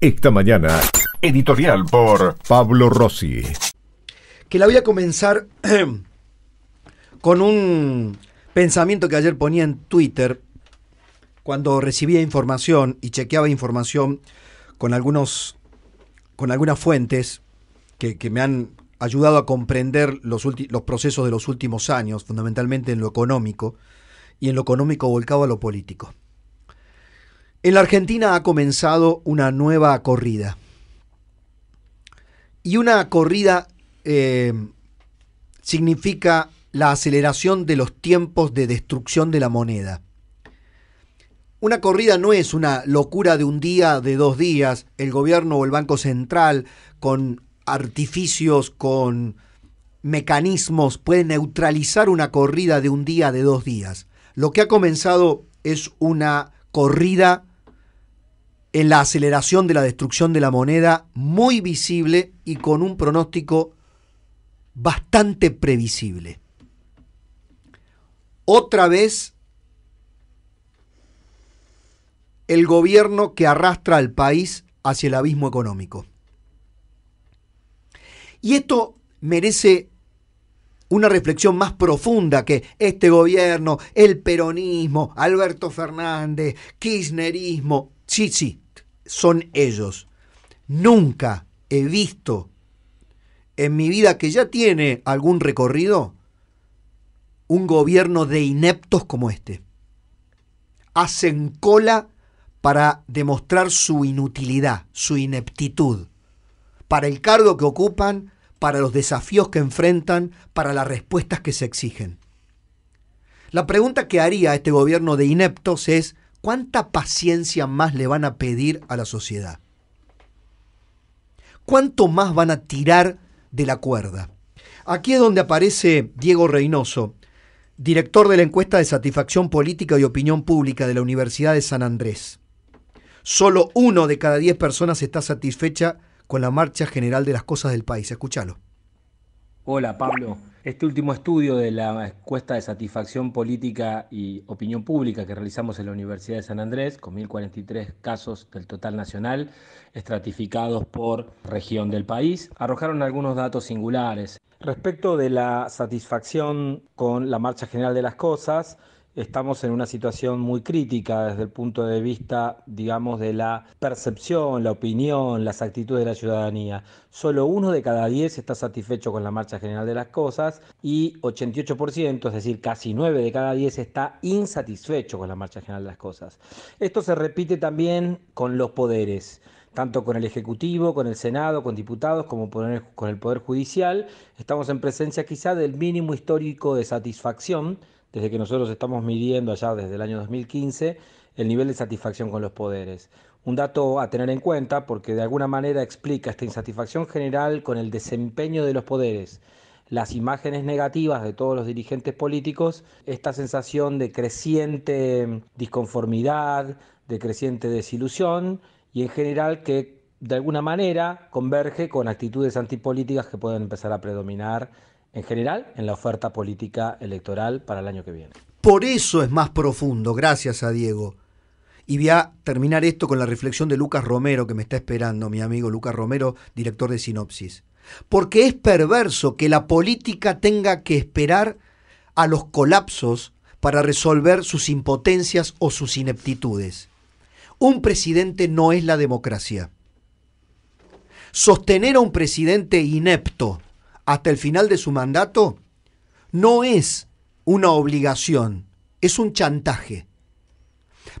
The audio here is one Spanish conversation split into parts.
Esta mañana, editorial por Pablo Rossi. Que la voy a comenzar con un pensamiento que ayer ponía en Twitter cuando recibía información y chequeaba información con algunos con algunas fuentes que, me han ayudado a comprender los, los procesos de los últimos años, fundamentalmente en lo económico, y en lo económico volcado a lo político. En la Argentina ha comenzado una nueva corrida. Y una corrida eh, significa la aceleración de los tiempos de destrucción de la moneda. Una corrida no es una locura de un día, de dos días, el gobierno o el Banco Central con artificios, con mecanismos, puede neutralizar una corrida de un día, de dos días. Lo que ha comenzado es una corrida en la aceleración de la destrucción de la moneda muy visible y con un pronóstico bastante previsible. Otra vez el gobierno que arrastra al país hacia el abismo económico. Y esto merece una reflexión más profunda que este gobierno, el peronismo, Alberto Fernández, Kirchnerismo, Sí, sí, son ellos. Nunca he visto en mi vida que ya tiene algún recorrido un gobierno de ineptos como este. Hacen cola para demostrar su inutilidad, su ineptitud, para el cargo que ocupan, para los desafíos que enfrentan, para las respuestas que se exigen. La pregunta que haría este gobierno de ineptos es, ¿cuánta paciencia más le van a pedir a la sociedad? ¿Cuánto más van a tirar de la cuerda? Aquí es donde aparece Diego Reynoso, director de la encuesta de satisfacción política y opinión pública de la Universidad de San Andrés. Solo uno de cada diez personas está satisfecha con la marcha general de las cosas del país. Escúchalo. Hola, Pablo. Este último estudio de la encuesta de satisfacción política y opinión pública que realizamos en la Universidad de San Andrés, con 1.043 casos del total nacional, estratificados por región del país, arrojaron algunos datos singulares. Respecto de la satisfacción con la marcha general de las cosas, estamos en una situación muy crítica desde el punto de vista, digamos, de la percepción, la opinión, las actitudes de la ciudadanía. Solo uno de cada diez está satisfecho con la marcha general de las cosas y 88%, es decir, casi nueve de cada diez está insatisfecho con la marcha general de las cosas. Esto se repite también con los poderes tanto con el Ejecutivo, con el Senado, con diputados, como con el Poder Judicial, estamos en presencia quizá del mínimo histórico de satisfacción desde que nosotros estamos midiendo allá desde el año 2015 el nivel de satisfacción con los poderes. Un dato a tener en cuenta porque de alguna manera explica esta insatisfacción general con el desempeño de los poderes, las imágenes negativas de todos los dirigentes políticos, esta sensación de creciente disconformidad, de creciente desilusión y en general que de alguna manera converge con actitudes antipolíticas que pueden empezar a predominar en general en la oferta política electoral para el año que viene. Por eso es más profundo, gracias a Diego. Y voy a terminar esto con la reflexión de Lucas Romero, que me está esperando, mi amigo Lucas Romero, director de Sinopsis. Porque es perverso que la política tenga que esperar a los colapsos para resolver sus impotencias o sus ineptitudes. Un presidente no es la democracia. Sostener a un presidente inepto hasta el final de su mandato no es una obligación, es un chantaje.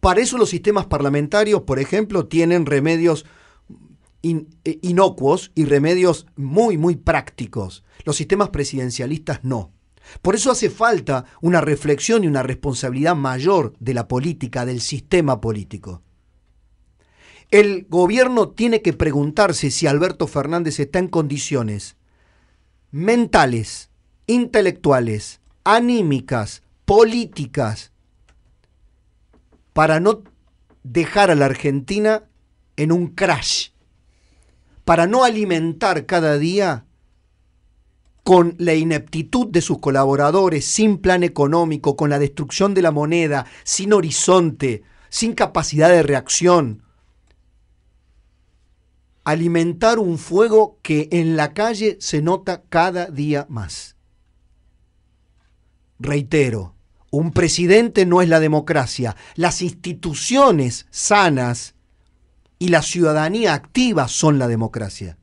Para eso los sistemas parlamentarios, por ejemplo, tienen remedios eh, inocuos y remedios muy, muy prácticos. Los sistemas presidencialistas no. Por eso hace falta una reflexión y una responsabilidad mayor de la política, del sistema político. El gobierno tiene que preguntarse si Alberto Fernández está en condiciones mentales, intelectuales, anímicas, políticas, para no dejar a la Argentina en un crash, para no alimentar cada día con la ineptitud de sus colaboradores, sin plan económico, con la destrucción de la moneda, sin horizonte, sin capacidad de reacción, alimentar un fuego que en la calle se nota cada día más. Reitero, un presidente no es la democracia. Las instituciones sanas y la ciudadanía activa son la democracia.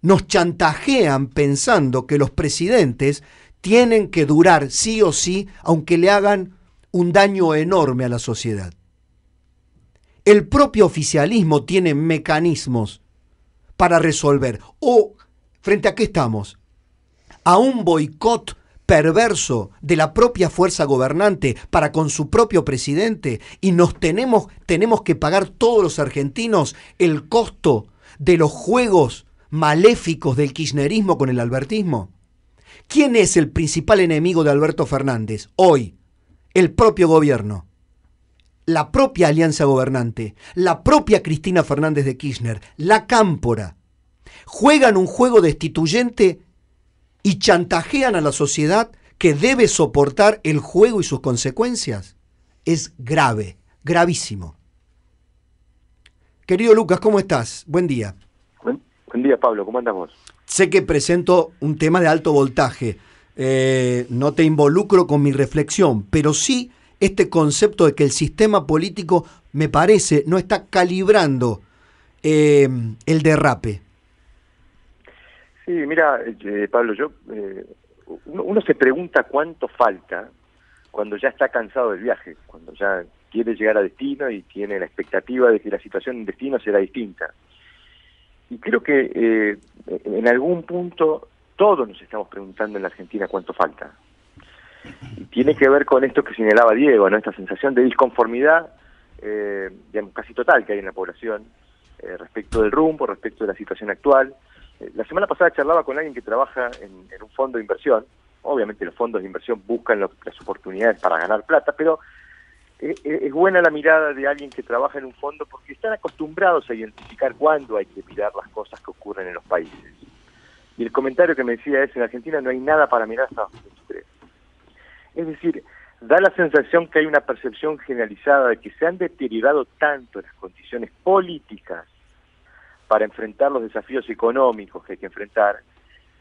Nos chantajean pensando que los presidentes tienen que durar sí o sí, aunque le hagan un daño enorme a la sociedad el propio oficialismo tiene mecanismos para resolver. ¿O frente a qué estamos? A un boicot perverso de la propia fuerza gobernante para con su propio presidente y nos tenemos, tenemos que pagar todos los argentinos el costo de los juegos maléficos del kirchnerismo con el albertismo. ¿Quién es el principal enemigo de Alberto Fernández? Hoy, el propio gobierno la propia alianza gobernante, la propia Cristina Fernández de Kirchner, la Cámpora, juegan un juego destituyente y chantajean a la sociedad que debe soportar el juego y sus consecuencias, es grave, gravísimo. Querido Lucas, ¿cómo estás? Buen día. Buen, día, Pablo, ¿cómo andamos? Sé que presento un tema de alto voltaje. Eh, no te involucro con mi reflexión, pero sí este concepto de que el sistema político, me parece, no está calibrando eh, el derrape. Sí, mira, eh, Pablo, yo eh, uno, uno, se pregunta cuánto falta cuando ya está cansado del viaje, cuando ya quiere llegar a destino y tiene la expectativa de que la situación en destino será distinta. Y creo que en algún punto todos nos estamos preguntando en la Argentina cuánto falta tiene que ver con esto que señalaba Diego, ¿no? esta sensación de disconformidad eh, digamos, casi total que hay en la población eh, respecto del rumbo, respecto de la situación actual. Eh, la semana pasada charlaba con alguien que trabaja en, un fondo de inversión. Obviamente los fondos de inversión buscan las oportunidades para ganar plata, pero es buena la mirada de alguien que trabaja en un fondo porque están acostumbrados a identificar cuándo hay que mirar las cosas que ocurren en los países. Y el comentario que me decía es, en Argentina no hay nada para mirar hasta es decir, da la sensación que hay una percepción generalizada de que se han deteriorado tanto las condiciones políticas para enfrentar los desafíos económicos que hay que enfrentar,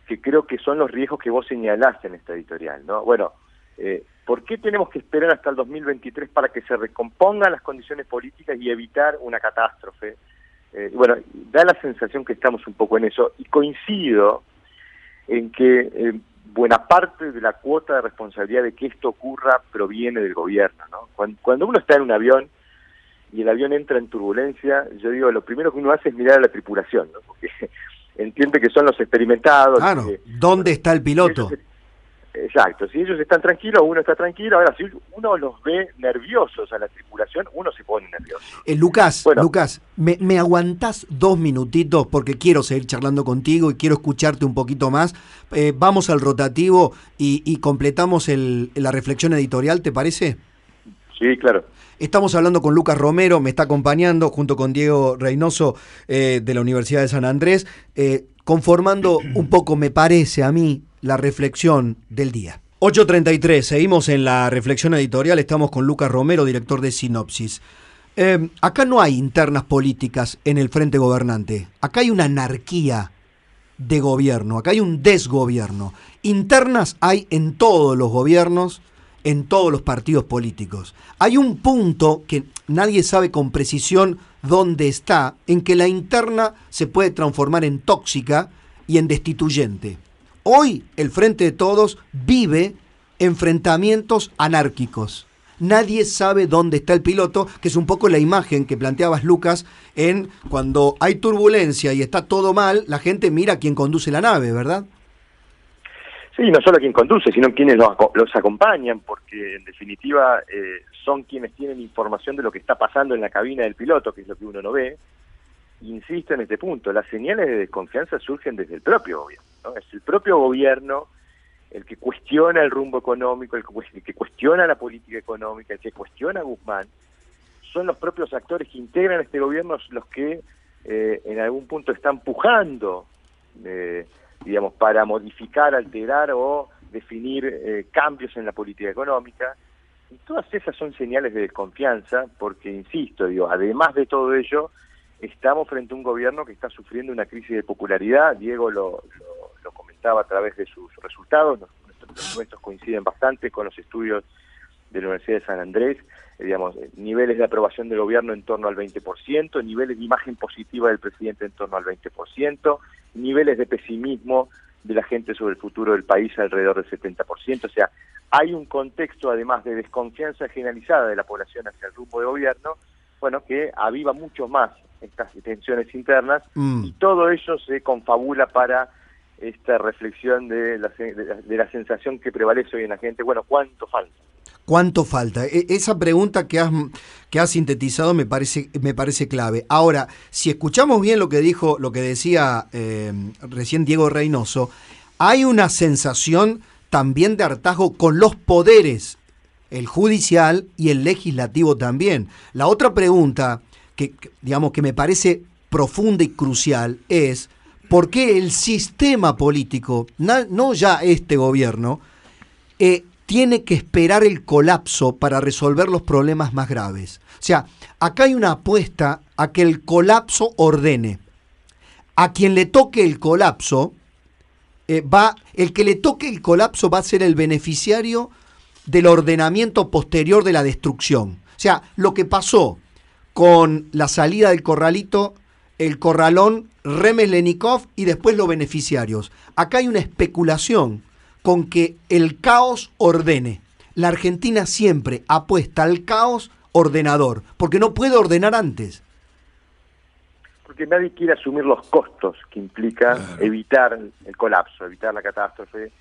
que creo que son los riesgos que vos señalaste en esta editorial, ¿no? Bueno, eh, ¿por qué tenemos que esperar hasta el 2023 para que se recompongan las condiciones políticas y evitar una catástrofe? Eh, bueno, da la sensación que estamos un poco en eso y coincido en que eh, buena parte de la cuota de responsabilidad de que esto ocurra proviene del gobierno. ¿no? Cuando, uno está en un avión y el avión entra en turbulencia, yo digo, lo primero que uno hace es mirar a la tripulación, ¿no? porque entiende que son los experimentados. Claro, ¿dónde está el piloto? Exacto, si ellos están tranquilos, uno está tranquilo, ahora si uno los ve nerviosos a la tripulación, uno se pone nervioso. Eh, Lucas, Lucas, me, aguantas aguantás dos minutitos porque quiero seguir charlando contigo y quiero escucharte un poquito más. Eh, vamos al rotativo y, completamos la reflexión editorial, ¿te parece? Sí, claro. Estamos hablando con Lucas Romero, me está acompañando junto con Diego Reynoso eh, de la Universidad de San Andrés, conformando un poco, me parece a mí, la reflexión del día. 8.33, seguimos en la reflexión editorial, estamos con Lucas Romero, director de Sinopsis. Em, acá no hay internas políticas en el frente gobernante, acá hay una anarquía de gobierno, acá hay un desgobierno. Internas hay en todos los gobiernos, en todos los partidos políticos. Hay un punto que nadie sabe con precisión dónde está, en que la interna se puede transformar en tóxica y en destituyente. Hoy el Frente de Todos vive enfrentamientos anárquicos. Nadie sabe dónde está el piloto, que es un poco la imagen que planteabas Lucas en cuando hay turbulencia y está todo mal, la gente mira a quién conduce la nave, ¿verdad? Sí, no solo a quien conduce, sino a quienes los, acompañan, porque en definitiva eh, son quienes tienen información de lo que está pasando en la cabina del piloto, que es lo que uno no ve. Insisto en este punto, las señales de desconfianza surgen desde el propio gobierno. Es el propio gobierno el que cuestiona el rumbo económico, el que cuestiona la política económica, el que cuestiona a Guzmán, son los propios actores que integran este gobierno los que eh, en algún punto están pujando, eh, digamos, para modificar, alterar o definir eh, cambios en la política económica. Y todas esas son señales de desconfianza, porque, insisto, digo, además de todo ello, estamos frente a un gobierno que está sufriendo una crisis de popularidad, Diego lo estaba a través de sus resultados, nuestros coinciden bastante con los estudios de la Universidad de San Andrés, eh, digamos, eh, niveles de aprobación del gobierno en torno al 20%, niveles de imagen positiva del presidente en torno al 20%, niveles de pesimismo de la gente sobre el futuro del país alrededor del 70%, o sea, hay un contexto además de desconfianza generalizada de la población hacia el rumbo de gobierno, bueno, que aviva mucho más estas tensiones internas mm. y todo eso se confabula para esta reflexión de la, de la sensación que prevalece hoy en la gente, bueno, ¿cuánto falta? ¿Cuánto falta? E, esa pregunta que has, que sintetizado me parece, me parece clave. Ahora, si escuchamos bien lo que dijo, lo que decía eh, recién Diego Reynoso, hay una sensación también de hartazgo con los poderes, el judicial y el legislativo también. La otra pregunta que, digamos, que me parece profunda y crucial es porque el sistema político, no ya este gobierno, eh, tiene que esperar el colapso para resolver los problemas más graves. O sea, acá hay una apuesta a que el colapso ordene. A quien le toque el colapso, eh, va, el que le toque el colapso va a ser el beneficiario del ordenamiento posterior de la destrucción. O sea, lo que pasó con la salida del corralito el corralón Remes y después los beneficiarios. Acá hay una especulación con que el caos ordene. La Argentina siempre apuesta al caos ordenador, porque no puede ordenar antes. Porque nadie quiere asumir los costos que implica evitar el colapso, evitar la catástrofe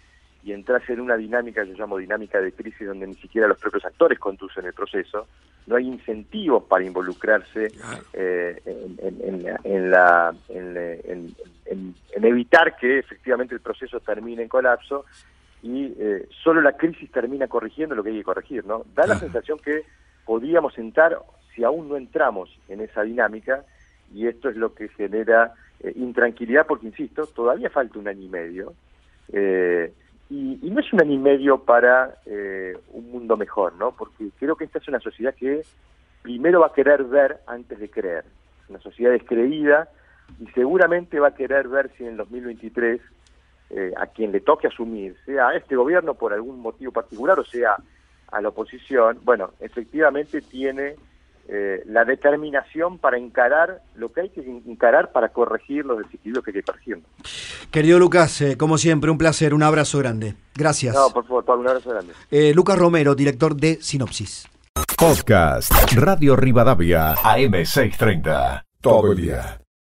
y entras en una dinámica, yo llamo dinámica de crisis, donde ni siquiera los propios actores conducen el proceso, no hay incentivos para involucrarse en, evitar que efectivamente el proceso termine en colapso y eh, solo la crisis termina corrigiendo lo que hay que corregir, ¿no? Da la sensación que podríamos entrar si aún no entramos en esa dinámica y esto es lo que genera eh, intranquilidad porque, insisto, todavía falta un año y medio. Eh, y, no es un año y medio para eh, un mundo mejor, ¿no? Porque creo que esta es una sociedad que primero va a querer ver antes de creer. Es una sociedad descreída y seguramente va a querer ver si en el 2023 eh, a quien le toque asumir, sea a este gobierno por algún motivo particular o sea a la oposición, bueno, efectivamente tiene eh, la determinación para encarar lo que hay que encarar para corregir los desequilibrios que hay que corregir. Querido Lucas, eh, como siempre, un placer, un abrazo grande. Gracias. No, por favor, un abrazo grande. Eh, Lucas Romero, director de Sinopsis. Podcast Radio Rivadavia AM630. Todo el día.